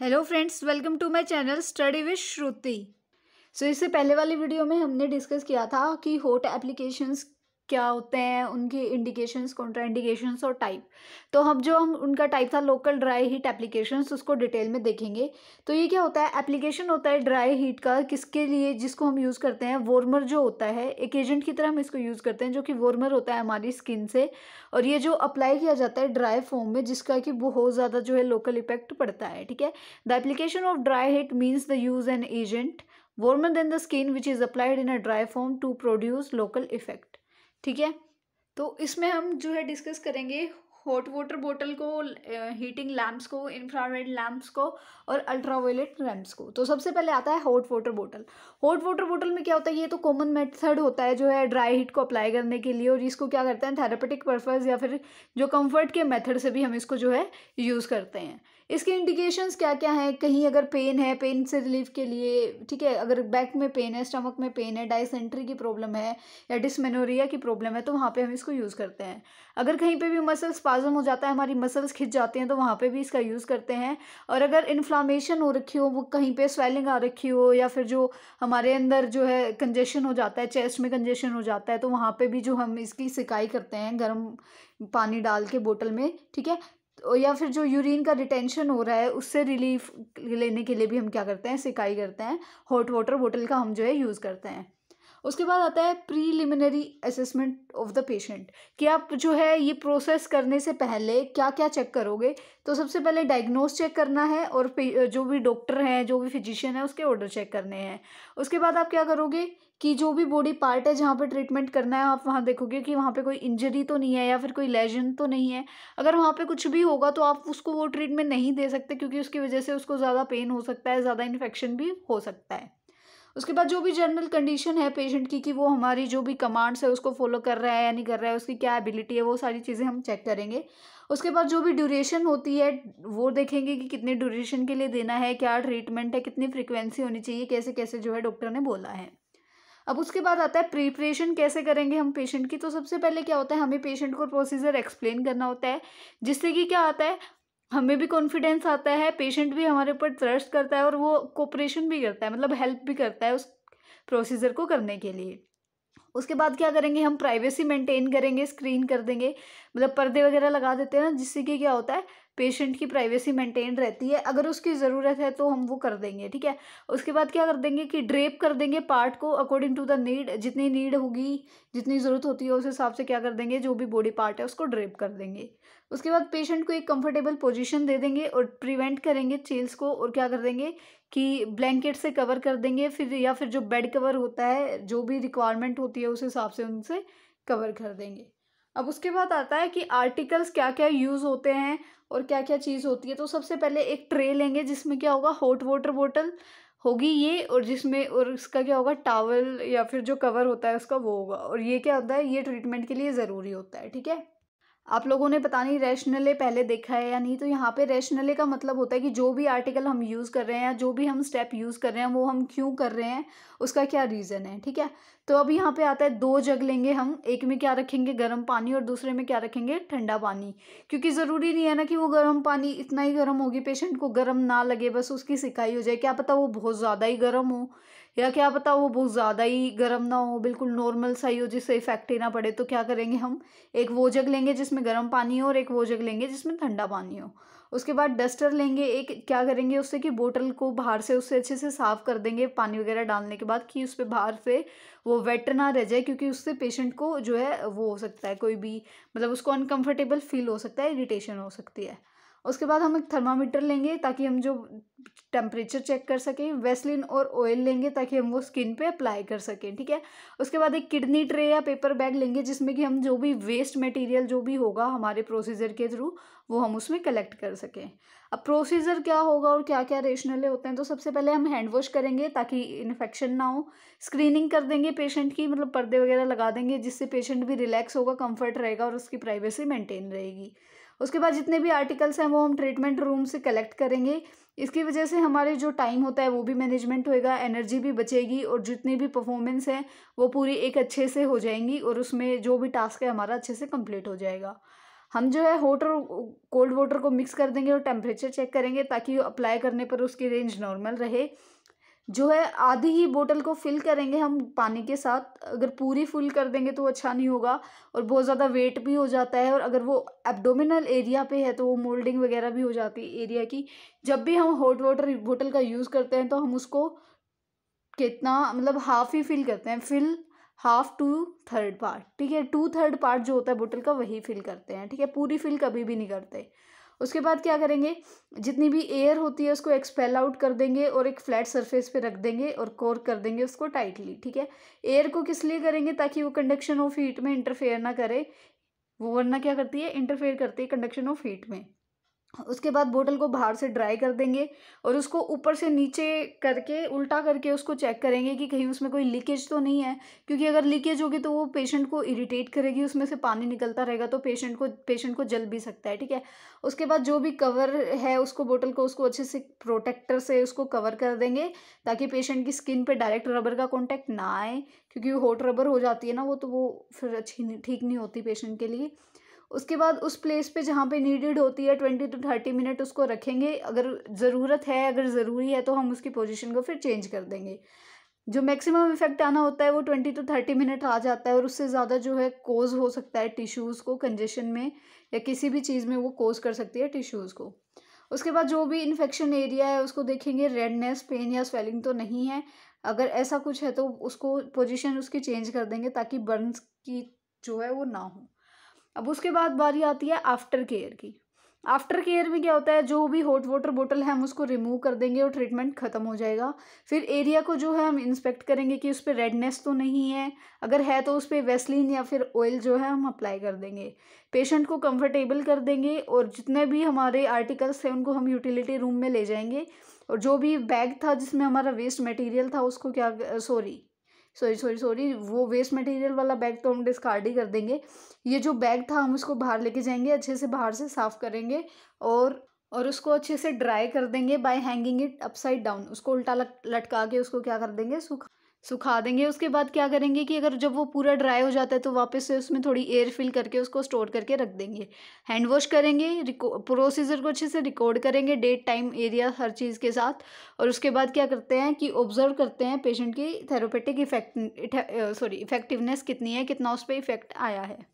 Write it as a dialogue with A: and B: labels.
A: hello friends welcome to my channel study with Shruti so इससे पहले वाली वीडियो में हमने डिस्कस किया था कि होट एप्लीकेशंस क्या होते हैं उनके इंडिकेशंस कॉन्ट्रा इंडिकेशंस और टाइप तो हम जो हम उनका टाइप था लोकल ड्राई हीट एप्लीकेशंस उसको डिटेल में देखेंगे तो ये क्या होता है एप्लीकेशन होता है ड्राई हीट का किसके लिए जिसको हम यूज़ करते हैं वार्मर जो होता है एक एजेंट की तरह हम इसको यूज़ करते हैं जो कि वार्मर होता है हमारी स्किन से और ये जो अप्लाई किया जाता है ड्राई फॉर्म में जिसका कि बहुत ज़्यादा जो है लोकल इफेक्ट पड़ता है ठीक है the application of dry heat means the use an agent warmer than the skin which is applied in a dry form to produce local effect ठीक है तो इसमें हम जो है डिस्कस करेंगे हॉट वाटर बोटल को हीटिंग लैम्प्स को इंफ्रारेड लैम्प्स को और अल्ट्रावायलेट लैम्प्स को तो सबसे पहले आता है hot water bottle hot water bottle में क्या होता है ये तो कॉमन मेथड होता है जो है ड्राई हीट को अप्लाई करने के लिए और इसको क्या करते हैं थेरापेटिक पर्पज़ या फिर जो कम्फर्ट के मेथड से भी हम इसको जो है यूज़ करते हैं इसके इंडिकेशंस क्या क्या हैं कहीं अगर पेन है पेन से रिलीफ के लिए ठीक है अगर बैक में पेन है स्टमक में पेन है डाइसेंट्री की प्रॉब्लम है या डिसमेनोरिया की प्रॉब्लम है तो वहाँ पे हम इसको यूज़ करते हैं अगर कहीं पे भी मसल्स स्पाज़म हो जाता है हमारी मसल्स खिंच जाते हैं तो वहाँ पे भी इसका यूज़ करते हैं और अगर इन्फ्लामेशन हो रखी हो वो कहीं पे स्वेलिंग आ रखी हो या फिर जो हमारे अंदर जो है कंजेशन हो जाता है चेस्ट में कंजेशन हो जाता है तो वहाँ पर भी जो हम इसकी सिकाई करते हैं गर्म पानी डाल के बोटल में ठीक है तो या फिर जो यूरिन का रिटेंशन हो रहा है उससे रिलीफ लेने के लिए भी हम क्या करते हैं सिकाई करते हैं हॉट वाटर बोटल का हम जो है यूज़ करते हैं उसके बाद आता है preliminary assessment of the patient कि आप जो है ये प्रोसेस करने से पहले क्या क्या चेक करोगे तो सबसे पहले डायग्नोस चेक करना है और जो भी डॉक्टर हैं जो भी फिजिशियन है उसके ऑर्डर चेक करने हैं उसके बाद आप क्या करोगे कि जो भी बॉडी पार्ट है जहाँ पे ट्रीटमेंट करना है आप वहाँ देखोगे कि वहाँ पे कोई इंजरी तो नहीं है या फिर कोई लेजन तो नहीं है अगर वहाँ पे कुछ भी होगा तो आप उसको वो ट्रीटमेंट नहीं दे सकते क्योंकि उसकी वजह से उसको ज़्यादा पेन हो सकता है ज़्यादा इन्फेक्शन भी हो सकता है उसके बाद जो भी जनरल कंडीशन है पेशेंट की कि वो हमारी जो भी कमांड्स है उसको फॉलो कर रहा है या नहीं कर रहा है उसकी क्या एबिलिटी है वो सारी चीज़ें हम चेक करेंगे उसके बाद जो भी ड्यूरेशन होती है वो देखेंगे कि कितने ड्यूरेशन के लिए देना है क्या ट्रीटमेंट है कितनी फ्रिक्वेंसी होनी चाहिए कैसे कैसे जो है डॉक्टर ने बोला है अब उसके बाद आता है प्रिपरेशन कैसे करेंगे हम पेशेंट की तो सबसे पहले क्या होता है हमें पेशेंट को प्रोसीजर एक्सप्लेन करना होता है जिससे कि क्या आता है हमें भी कॉन्फिडेंस आता है पेशेंट भी हमारे ऊपर ट्रस्ट करता है और वो कोऑपरेशन भी करता है मतलब हेल्प भी करता है उस प्रोसीजर को करने के लिए उसके बाद क्या करेंगे हम प्राइवेसी मेंटेन करेंगे स्क्रीन कर देंगे मतलब पर्दे वगैरह लगा देते हैं ना जिससे कि क्या होता है पेशेंट की प्राइवेसी मेंटेन रहती है अगर उसकी ज़रूरत है तो हम वो कर देंगे ठीक है उसके बाद क्या कर देंगे कि ड्रेप कर देंगे पार्ट को अकॉर्डिंग टू द नीड जितनी नीड होगी जितनी ज़रूरत होती है उस हिसाब से क्या कर देंगे जो भी बॉडी पार्ट है उसको ड्रेप कर देंगे उसके बाद पेशेंट को एक कंफर्टेबल पोजीशन दे देंगे और प्रिवेंट करेंगे चेल्स को और क्या कर देंगे कि ब्लैंकेट से कवर कर देंगे फिर या फिर जो बेड कवर होता है जो भी रिक्वायरमेंट होती है उस हिसाब से उनसे कवर कर देंगे अब उसके बाद आता है कि आर्टिकल्स क्या क्या यूज़ होते हैं और क्या क्या चीज़ होती है तो सबसे पहले एक ट्रे लेंगे जिसमें क्या होगा हॉट वाटर बॉटल होगी ये और जिसमें और इसका क्या होगा टावल या फिर जो कवर होता है उसका वो होगा और ये क्या होता है ये ट्रीटमेंट के लिए ज़रूरी होता है ठीक है आप लोगों ने पता नहीं रैशनले पहले देखा है या नहीं तो यहाँ पे रैशनले का मतलब होता है कि जो भी आर्टिकल हम यूज़ कर रहे हैं या जो भी हम स्टेप यूज़ कर रहे हैं वो हम क्यों कर रहे हैं उसका क्या रीज़न है ठीक है तो अब यहाँ पे आता है दो जग लेंगे हम एक में क्या रखेंगे गर्म पानी और दूसरे में क्या रखेंगे ठंडा पानी क्योंकि ज़रूरी नहीं है ना कि वो गर्म पानी इतना ही गर्म होगी पेशेंट को गर्म ना लगे बस उसकी सिकाई हो जाए क्या पता वो बहुत ज़्यादा ही गर्म हो या क्या पता वो बहुत ज़्यादा ही गर्म ना हो बिल्कुल नॉर्मल सा ही हो जिससे इफेक्ट ही ना पड़े तो क्या करेंगे हम एक वो जग लेंगे जिसमें गर्म पानी हो और एक वो जग लेंगे जिसमें ठंडा पानी हो उसके बाद डस्टर लेंगे एक क्या करेंगे उससे कि बोतल को बाहर से उससे अच्छे से साफ़ कर देंगे पानी वगैरह डालने के बाद कि उस पर बाहर से वो वेट ना रह जाए क्योंकि उससे पेशेंट को जो है वो हो सकता है कोई भी मतलब उसको अनकम्फर्टेबल फील हो सकता है इरीटेशन हो सकती है उसके बाद हम एक थर्मामीटर लेंगे ताकि हम जो टेम्परेचर चेक कर सकें वेस्लिन और ऑयल लेंगे ताकि हम वो स्किन पे अप्लाई कर सकें ठीक है उसके बाद एक किडनी ट्रे या पेपर बैग लेंगे जिसमें कि हम जो भी वेस्ट मटेरियल जो भी होगा हमारे प्रोसीजर के थ्रू वो हम उसमें कलेक्ट कर सकें अब प्रोसीजर क्या होगा और क्या क्या रेशनल होते हैं तो सबसे पहले हम हैंड वॉश करेंगे ताकि इन्फेक्शन ना हो स्क्रीनिंग कर देंगे पेशेंट की मतलब पर्दे वगैरह लगा देंगे जिससे पेशेंट भी रिलैक्स होगा कम्फर्ट रहेगा और उसकी प्राइवेसी मेंटेन रहेगी उसके बाद जितने भी आर्टिकल्स हैं वो हम ट्रीटमेंट रूम से कलेक्ट करेंगे इसकी वजह से हमारे जो टाइम होता है वो भी मैनेजमेंट होएगा एनर्जी भी बचेगी और जितनी भी परफॉर्मेंस है वो पूरी एक अच्छे से हो जाएंगी और उसमें जो भी टास्क है हमारा अच्छे से कम्प्लीट हो जाएगा हम जो है हॉट और कोल्ड वाटर को मिक्स कर देंगे और टेम्परेचर चेक करेंगे ताकि अप्लाई करने पर उसकी रेंज नॉर्मल रहे जो है आधी ही बोतल को फिल करेंगे हम पानी के साथ अगर पूरी फुल कर देंगे तो अच्छा नहीं होगा और बहुत ज़्यादा वेट भी हो जाता है और अगर वो एब्डोमिनल एरिया पे है तो वो मोल्डिंग वगैरह भी हो जाती है एरिया की जब भी हम हॉट वाटर बोतल का यूज़ करते हैं तो हम उसको कितना मतलब हाफ़ ही फिल करते हैं fill half two third part ठीक है टू थर्ड पार्ट जो होता है बोटल का वही फिल करते हैं ठीक है पूरी फिल कभी भी नहीं करते उसके बाद क्या करेंगे जितनी भी एयर होती है उसको एक्सपेल आउट कर देंगे और एक फ्लैट सरफेस पे रख देंगे और कोर कर देंगे उसको टाइटली ठीक है एयर को किस लिए करेंगे ताकि वो कंडक्शन ऑफ हीट में इंटरफेयर ना करे वो वरना क्या करती है इंटरफेयर करती है कंडक्शन ऑफ हीट में उसके बाद बोतल को बाहर से ड्राई कर देंगे और उसको ऊपर से नीचे करके उल्टा करके उसको चेक करेंगे कि कहीं उसमें कोई लीकेज तो नहीं है क्योंकि अगर लीकेज होगी तो वो पेशेंट को इरिटेट करेगी उसमें से पानी निकलता रहेगा तो पेशेंट को पेशेंट को जल भी सकता है ठीक है उसके बाद जो भी कवर है उसको बोतल को उसको अच्छे से प्रोटेक्टर से उसको कवर कर देंगे ताकि पेशेंट की स्किन पर डायरेक्ट रबर का कॉन्टैक्ट ना आए क्योंकि हॉट रबर हो जाती है ना वो तो वो फिर अच्छी ठीक नहीं होती पेशेंट के लिए उसके बाद उस प्लेस पे जहाँ पे नीडेड होती है ट्वेंटी टू थर्टी मिनट उसको रखेंगे अगर ज़रूरत है अगर ज़रूरी है तो हम उसकी पोजीशन को फिर चेंज कर देंगे जो मैक्सिमम इफेक्ट आना होता है वो ट्वेंटी टू थर्टी मिनट आ जाता है और उससे ज़्यादा जो है कोज हो सकता है टिश्यूज़ को कंजेशन में या किसी भी चीज़ में वो कोज कर सकती है टिश्यूज़ को उसके बाद जो भी इन्फेक्शन एरिया है उसको देखेंगे रेडनेस पेन या स्वेलिंग तो नहीं है अगर ऐसा कुछ है तो उसको पोजीशन उसकी चेंज कर देंगे ताकि बर्न्स की जो है वो ना हो अब उसके बाद बारी आती है आफ्टर केयर की आफ्टर केयर में क्या होता है जो भी हॉट वाटर बोतल है हम उसको रिमूव कर देंगे और ट्रीटमेंट ख़त्म हो जाएगा फिर एरिया को जो है हम इंस्पेक्ट करेंगे कि उस पर रेडनेस तो नहीं है अगर है तो उस पर वेस्लिन या फिर ऑयल जो है हम अप्लाई कर देंगे पेशेंट को कंफर्टेबल कर देंगे और जितने भी हमारे आर्टिकल्स थे उनको हम यूटिलिटी रूम में ले जाएंगे और जो भी बैग था जिसमें हमारा वेस्ट मटेरियल था उसको क्या सॉरी सॉरी सॉरी सॉरी वो वेस्ट मटेरियल वाला बैग तो हम डिस्कार्ड ही कर देंगे ये जो बैग था हम उसको बाहर लेके जाएंगे अच्छे से बाहर से साफ़ करेंगे और और उसको अच्छे से ड्राई कर देंगे by hanging it upside down उसको उल्टा लटका के उसको क्या कर देंगे सूखा सुखा देंगे उसके बाद क्या करेंगे कि अगर जब वो पूरा ड्राई हो जाता है तो वापस से उसमें थोड़ी एयर फिल करके उसको स्टोर करके रख देंगे हैंड वॉश करेंगे प्रोसीजर को अच्छे से रिकॉर्ड करेंगे डेट टाइम एरिया हर चीज़ के साथ और उसके बाद क्या करते हैं कि ऑब्जर्व करते हैं पेशेंट की थेरोपेटिक इफेक्ट सॉरी इफेक्टिवनेस कितनी है कितना उस पर इफेक्ट आया है